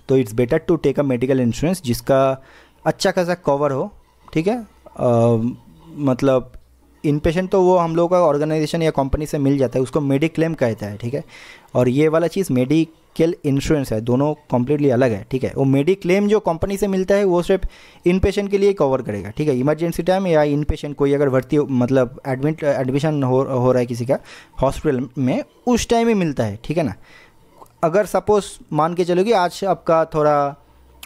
तो it's better to take a medical insurance जिसका अच्छा खासा कवर हो ठीक है uh, मतलब इन पेशेंट तो वो हम लोग का ऑर्गेनाइजेशन या कंपनी से मिल जाता है उसको मेडिक्लेम कहता है ठीक है और ये वाला चीज़ मेडिकल इंश्योरेंस है दोनों कम्प्लीटली अलग है ठीक है वो मेडिक्लेम जो कंपनी से मिलता है वो सिर्फ इन पेशेंट के लिए कवर करेगा ठीक है इमरजेंसी टाइम या इन पेशेंट कोई अगर भर्ती मतलब एडमिट एडमिशन हो हो रहा है किसी का हॉस्पिटल में उस टाइम ही मिलता है ठीक है ना अगर सपोज मान के चलो कि आज आपका थोड़ा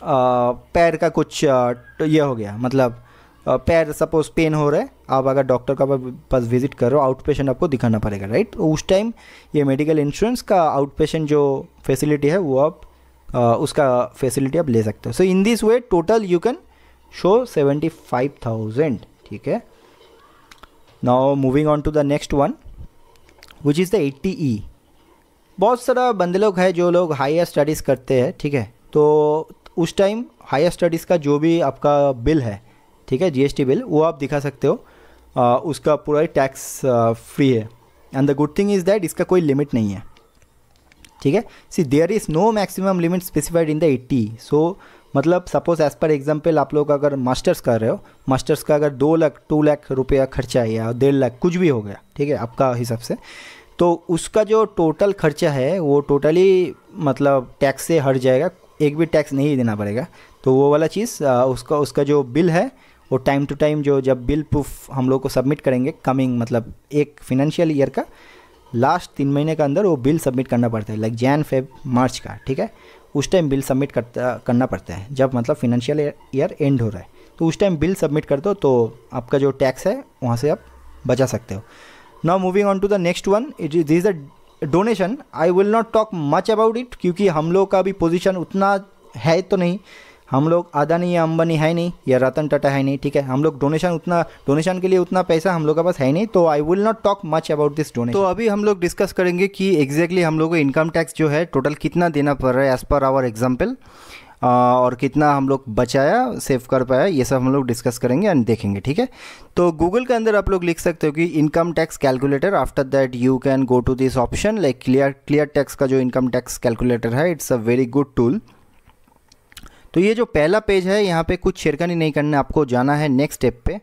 पैर का कुछ ये हो गया मतलब पैर सपोज पेन हो रहा है आप अगर डॉक्टर का पास विजिट कर रहे हो आउट पेशेंट आपको दिखाना पड़ेगा राइट तो उस टाइम ये मेडिकल इंश्योरेंस का आउट पेशेंट जो फैसिलिटी है वो आप उसका फैसिलिटी आप ले सकते हो so in this way total you can show seventy five thousand ठीक है now moving on to the next one which is the eighty E बहुत सारा बंदे लोग है जो लोग हायर स्टडीज़ करते हैं ठीक है तो उस टाइम हायर स्टडीज़ का जो भी आपका बिल है ठीक है जीएसटी बिल वो आप दिखा सकते हो आ, उसका पूरा टैक्स फ्री है and the good thing is that इसका कोई लिमिट नहीं है ठीक है see there is no maximum limit specified in the eighty so मतलब सपोज एज पर एग्जाम्पल आप लोग अगर मास्टर्स कर रहे हो मास्टर्स का अगर दो लाख टू लाख रुपया खर्चा है या डेढ़ लाख कुछ भी हो गया ठीक है आपका हिसाब से तो उसका जो टोटल खर्चा है वो टोटली मतलब टैक्स से हट जाएगा एक भी टैक्स नहीं देना पड़ेगा तो वो वाला चीज़ उसका उसका जो बिल है वो टाइम टू टाइम जो जब बिल प्रूफ हम लोग को सबमिट करेंगे कमिंग मतलब एक फिनेंशियल ईयर का लास्ट तीन महीने के अंदर वो बिल सबमिट करना पड़ता है लाइक जैन फेब मार्च का ठीक है उस टाइम बिल सबमिट करता करना पड़ता है जब मतलब फिनेंशियल ईयर एंड हो रहा है तो उस टाइम बिल सबमिट कर दो तो आपका जो टैक्स है वहाँ से आप बचा सकते हो now moving on to the next one it is this the donation I will not talk much about it क्योंकि हम लोग का भी पोजिशन उतना है तो नहीं हम लोग अदानी या अंबानी है नहीं या रतन टाटा है नहीं ठीक है हम लोग डोनेशन उतना डोनेशन के लिए उतना पैसा हम लोग के पास है नहीं तो I will not talk much about this donation तो अभी हम लोग डिस्कस करेंगे कि एग्जैक्टली exactly हम लोग को इनकम टैक्स जो है टोटल कितना देना पड़ रहा है एज़ पर आवर एग्जाम्पल और कितना हम लोग बचाया सेव कर पाया ये सब हम लोग डिस्कस करेंगे एंड देखेंगे ठीक है तो गूगल के अंदर आप लोग लिख सकते हो कि income tax calculator after that you can go to this option like clear clear tax का जो इनकम टैक्स कैलकुलेटर है it's a very good tool तो ये जो पहला पेज है यहाँ पे कुछ छेड़खानी नहीं करना आपको जाना है नेक्स्ट स्टेप पे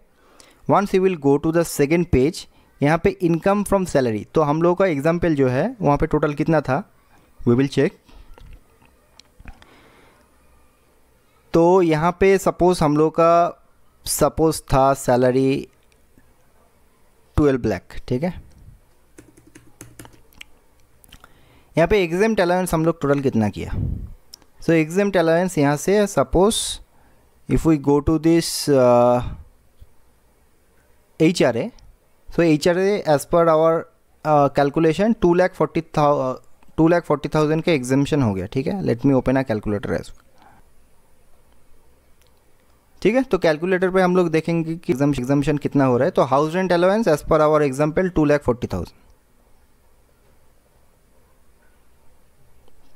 once you will go to the second page यहाँ पे इनकम फ्रॉम सैलरी तो हम लोगों का एग्जाम्पल जो है वहाँ पे टोटल कितना था वी विल चेक तो यहाँ पे सपोज़ हम लोग का सपोज़ था सैलरी ट्वेल्व लैख ठीक है यहाँ पे एग्जाम टेलावेंस हम लोग टोटल कितना किया so exempt allowance यहाँ से suppose if we go to this uh, HRA so HRA as per our our calculation two lakh forty two lakh forty thousand का एग्जामेशन हो गया ठीक है let me open a calculator as ठीक है तो कैलकुलेटर पे हम लोग देखेंगे कि एग्जामेशन कितना हो रहा है तो house rent allowance as per our example two lakh forty thousand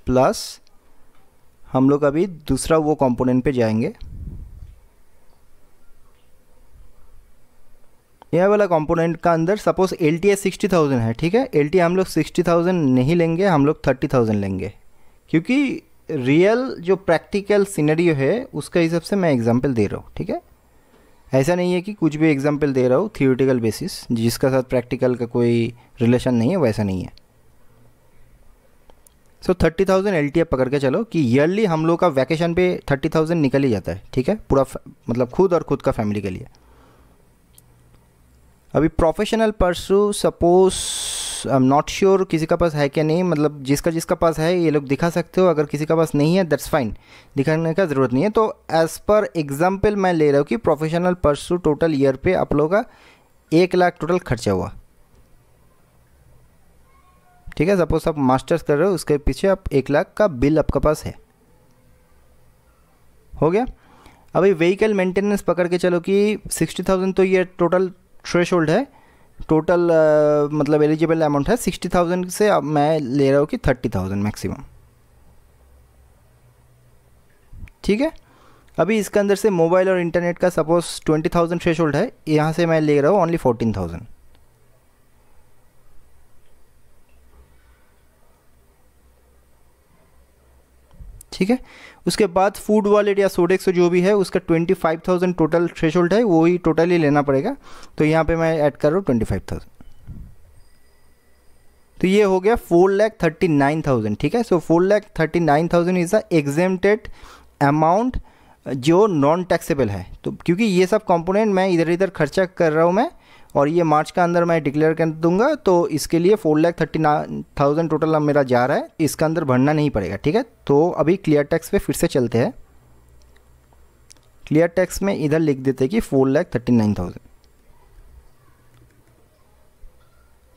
plus हम लोग अभी दूसरा वो कंपोनेंट पे जाएंगे यह वाला कंपोनेंट का अंदर suppose L T sixty thousand है ठीक है एल हम लोग सिक्सटी थाउजेंड नहीं लेंगे हम लोग थर्टी थाउजेंड लेंगे क्योंकि रियल जो प्रैक्टिकल सीनरियो है उसका हिसाब से मैं एग्जांपल दे रहा हूँ ठीक है ऐसा नहीं है कि कुछ भी एग्जांपल दे रहा हूँ थियोटिकल बेसिस जिसका साथ प्रैक्टिकल का कोई रिलेशन नहीं है वैसा नहीं है so thirty thousand L T पकड़ के चलो कि ईयरली हम लोग का वैकेशन पे थर्टी थाउजेंड निकल ही जाता है ठीक है पूरा मतलब खुद और खुद का फैमिली के लिए अभी professional pursue suppose I am not sure किसी का पास है क्या नहीं मतलब जिसका जिसका पास है ये लोग दिखा सकते हो अगर किसी का पास नहीं है दैट्स फाइन दिखाने का ज़रूरत नहीं है तो एज़ पर एग्जाम्पल मैं ले रहा हूँ कि प्रोफेशनल परसू टोटल ईयर पे आप लोगों का एक लाख टोटल खर्चा हुआ ठीक है सपोज आप मास्टर्स कर रहे हो उसके पीछे आप एक लाख का बिल आपके पास है हो गया अभी व्हीकल मेंटेनेंस पकड़ के चलो कि सिक्सटी थाउजेंड तो ये टोटल थ्रेश है टोटल uh, मतलब एलिजिबल अमाउंट है सिक्सटी थाउजेंड से अब मैं ले रहा हूँ कि थर्टी थाउजेंड मैक्सिमम ठीक है अभी इसके अंदर से मोबाइल और इंटरनेट का सपोज ट्वेंटी थाउजेंड थ्रेश है यहाँ से मैं ले रहा हूँ ओनली फोर्टीन थाउजेंड ठीक है उसके बाद फूड वॉलेट या सोडेक्स जो भी है उसका twenty five thousand total thresh है वो ही टोटल ही लेना पड़ेगा तो यहाँ पे मैं ऐड कर रहा हूँ ट्वेंटी फाइव थाउजेंड तो ये हो गया four lakh thirty nine thousand ठीक है so four lakh thirty nine thousand is the exempted amount जो नॉन टैक्सेबल है तो क्योंकि ये सब कंपोनेंट मैं इधर इधर खर्चा कर रहा हूँ मैं और ये मार्च के अंदर मैं डिक्लेयर कर दूंगा तो इसके लिए four lakh thirty thousand total अब मेरा जा रहा है इसका अंदर भरना नहीं पड़ेगा ठीक है तो अभी क्लियर टैक्स पे फिर से चलते हैं क्लियर टैक्स में इधर लिख देते कि four lakh thirty nine thousand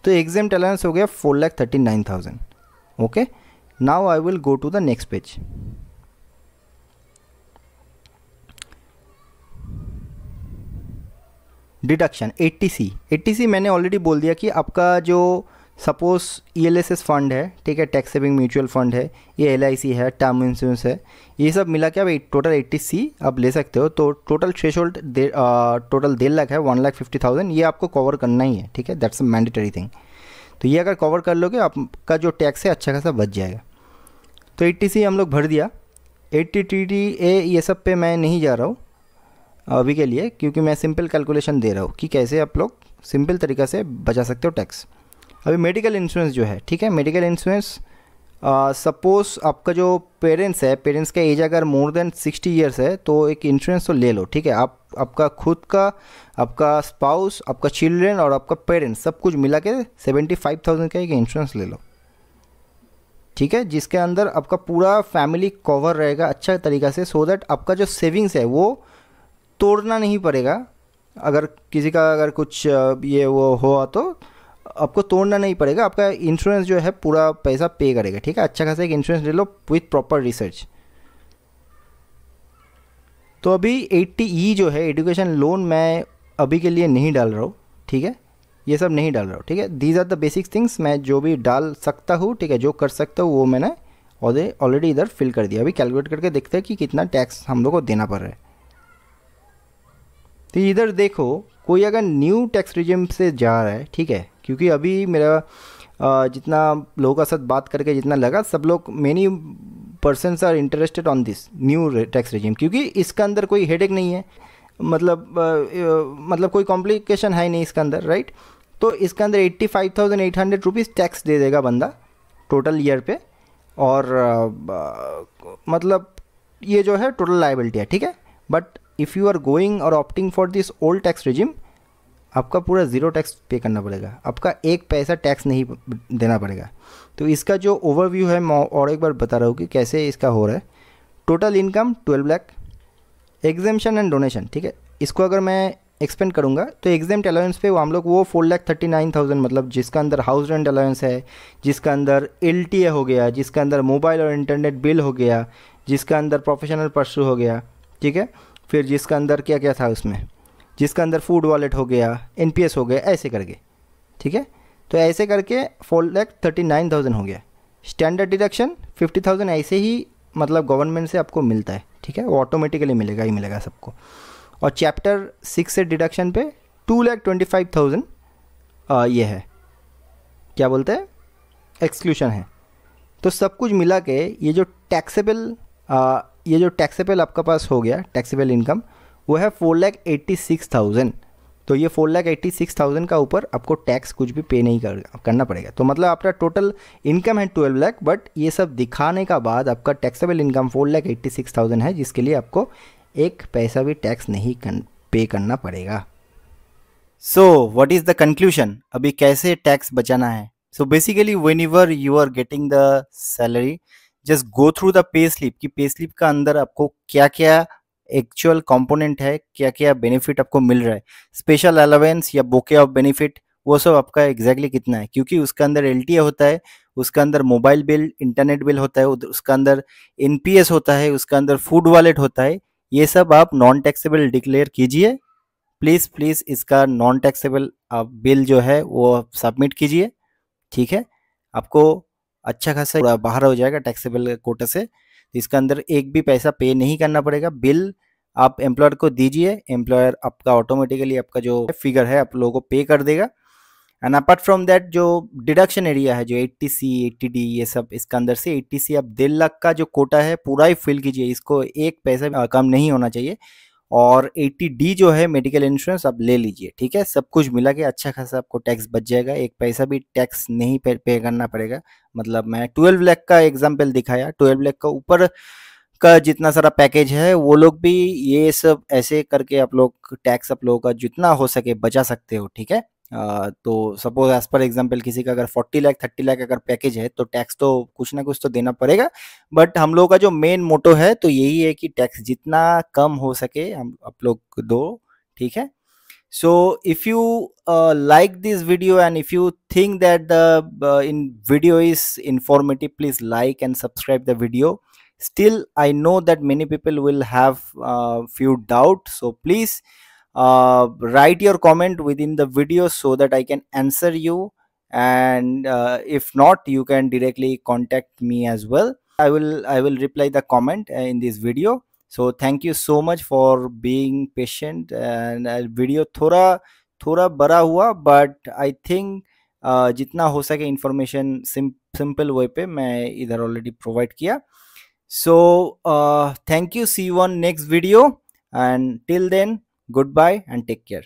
तो एग्जाम टैलेंस हो गया four lakh thirty nine thousand okay now I will go to the next page deduction A T मैंने ऑलरेडी बोल दिया कि आपका जो सपोज ई फंड है ठीक है टैक्स सेविंग म्यूचुअल फंड है ये एल है टर्म इंश्योरेंस है ये सब मिला के आप टोटल एट्टी सी आप ले सकते हो तो टोटल थ्रेश होल्ड दे, टोटल डेढ़ लाख है वन लाख फिफ्टी थाउजेंड ये आपको कवर करना ही है ठीक है दैट्स अ मैंडेटरी थिंग तो ये अगर कवर कर लोगे आपका जो टैक्स है अच्छा खासा बच जाएगा तो एट्टी सी हम लोग भर दिया एट्टी टी टी ए ये सब पे मैं नहीं जा रहा हूँ अभी के लिए क्योंकि मैं सिंपल कैलकुलेशन दे रहा हूँ कि कैसे आप लोग सिंपल तरीक़ा से बचा सकते हो टैक्स अभी मेडिकल इंश्योरेंस जो है ठीक है मेडिकल इंश्योरेंस सपोज़ आपका जो पेरेंट्स है पेरेंट्स का एज अगर मोर देन सिक्सटी ईयर्स है तो एक इंश्योरेंस तो ले लो ठीक है आप आपका खुद का आपका स्पाउस आपका चिल्ड्रेन और आपका पेरेंट्स सब कुछ मिला के सेवेंटी फाइव थाउजेंड का एक इंश्योरेंस ले लो ठीक है जिसके अंदर आपका पूरा फैमिली कवर रहेगा अच्छा तरीका से सो so दैट आपका जो सेविंग्स है वो तोड़ना नहीं पड़ेगा अगर किसी का अगर कुछ ये वो हुआ तो आपको तोड़ना नहीं पड़ेगा आपका इंश्योरेंस जो है पूरा पैसा पे करेगा ठीक है अच्छा खासा एक इंश्योरेंस ले लो विथ प्रॉपर रिसर्च तो अभी एट्टी ई e जो है एडुकेशन लोन मैं अभी के लिए नहीं डाल रहा हूँ ठीक है ये सब नहीं डाल रहा हूँ ठीक है these are the basic things मैं जो भी डाल सकता हूँ ठीक है जो कर सकता हूँ वो मैंने ऑलरेडी इधर फिल कर दिया अभी कैलकुलेट करके देखते हैं कि कितना टैक्स हम लोग को देना पड़ रहा है तो इधर देखो कोई अगर न्यू टैक्स रिजिम से जा रहा है ठीक है क्योंकि अभी मेरा जितना लोगों का साथ बात करके जितना लगा सब लोग many persons are interested on this new tax regime क्योंकि इसके अंदर कोई हेडेक नहीं है मतलब आ, मतलब कोई कॉम्प्लिकेशन है नहीं इसके अंदर राइट तो इसके अंदर eighty five thousand eight hundred rupees tax दे देगा बंदा टोटल ईयर पे और आ, मतलब ये जो है टोटल लाइबिलिटी है ठीक है but if you are going और opting for this old tax regime आपका पूरा ज़ीरो टैक्स पे करना पड़ेगा आपका एक पैसा टैक्स नहीं देना पड़ेगा तो इसका जो ओवरव्यू है मैं और एक बार बता रहा हूँ कि कैसे इसका हो रहा है total income twelve lakh exemption and donation ठीक है इसको अगर मैं एक्सपेंड करूँगा तो एग्जाम अलाउंस पे वो हम लोग वो four lakh thirty nine thousand मतलब जिसका अंदर हाउस रेंट अलाउंस है जिसका अंदर एल हो गया जिसका अंदर मोबाइल और इंटरनेट बिल हो गया जिसका अंदर प्रोफेशनल परसू हो गया ठीक है फिर जिसका अंदर क्या क्या था उसमें जिसका अंदर फूड वॉलेट हो गया एन हो गया ऐसे करके ठीक है तो ऐसे करके four lakh thirty nine thousand हो गया स्टैंडर्ड डिडक्शन फिफ्टी थाउजेंड ऐसे ही मतलब गवर्नमेंट से आपको मिलता है ठीक है वो ऑटोमेटिकली मिलेगा ही मिलेगा सबको और चैप्टर सिक्स से डिडक्शन पे two lakh twenty five thousand ये है क्या बोलते हैं एक्सक्लूशन है तो सब कुछ मिला के ये जो टैक्सेबल ये जो टैक्सेबल आपका पास हो गया टैक्सेबल इनकम वो है four lakh eighty six thousand तो ये four lakh eighty six thousand का ऊपर आपको टैक्स कुछ भी पे नहीं कर, करना पड़ेगा तो मतलब आपका टोटल इनकम है ट्वेल्व लैख बट ये सब दिखाने का बाद आपका taxable income four lakh eighty six thousand है जिसके लिए आपको एक पैसा भी टैक्स नहीं कर, पे करना पड़ेगा so what is the conclusion अभी कैसे टैक्स बचाना है so basically when you are getting the salary just go through the pay slip कि पे स्लिप का अंदर आपको क्या क्या एक्चुअल कंपोनेंट है क्या क्या बेनिफिट आपको मिल रहा है स्पेशल अलावेंस या बोके ऑफ बेनिफिट वो सब आपका एग्जैक्टली exactly कितना है क्योंकि उसके अंदर एल होता है उसका अंदर मोबाइल बिल इंटरनेट बिल होता है उसका अंदर एन होता है उसका अंदर फूड वॉलेट होता है ये सब आप नॉन टैक्सेबल डिक्लेयर कीजिए प्लीज़ प्लीज़ इसका नॉन टैक्सेबल आप बिल जो है वो आप सबमिट कीजिए ठीक है आपको अच्छा खासा बाहर हो जाएगा टैक्सेबल कोटा से इसके अंदर एक भी पैसा पे नहीं करना पड़ेगा बिल आप एम्प्लॉयर को दीजिए एम्प्लॉयर आपका ऑटोमेटिकली आपका जो फिगर है आप लोगों को पे कर देगा एंड अपार्ट फ्रॉम दैट जो डिडक्शन एरिया है जो 80 सी एट्टी डी ये सब इसके अंदर से 80 सी आप डेढ़ लाख का जो कोटा है पूरा ही फिल कीजिए इसको एक पैसा कम नहीं होना चाहिए और 80 डी जो है मेडिकल इंश्योरेंस आप ले लीजिए ठीक है सब कुछ मिला के अच्छा खासा आपको टैक्स बच जाएगा एक पैसा भी टैक्स नहीं पे, पे करना पड़ेगा मतलब मैं 12 लाख का एग्जाम्पल दिखाया 12 लाख का ऊपर का जितना सारा पैकेज है वो लोग भी ये सब ऐसे करके आप लोग टैक्स आप लोगों का जितना हो सके बचा सकते हो ठीक है तो सपोज एज पर एग्जाम्पल किसी का अगर फोर्टी लाख थर्टी लाख अगर पैकेज है तो टैक्स तो कुछ ना कुछ तो देना पड़ेगा बट हम लोगों का जो मेन मोटो है तो यही है कि टैक्स जितना कम हो सके हम आप लोग दो ठीक है so if you like this video and if you think that the in video is informative please like and subscribe the video still I know that many people will have few doubt so please uh, write your comment within the video so that I can answer you and uh, if not you can directly contact me as well I will I will reply the comment uh, in this video so thank you so much for being patient and uh, video thora thora bara hua, but I think uh, simple simple सके information simple way already provide already So uh, thank you. See you on next video. And till then. Goodbye and take care.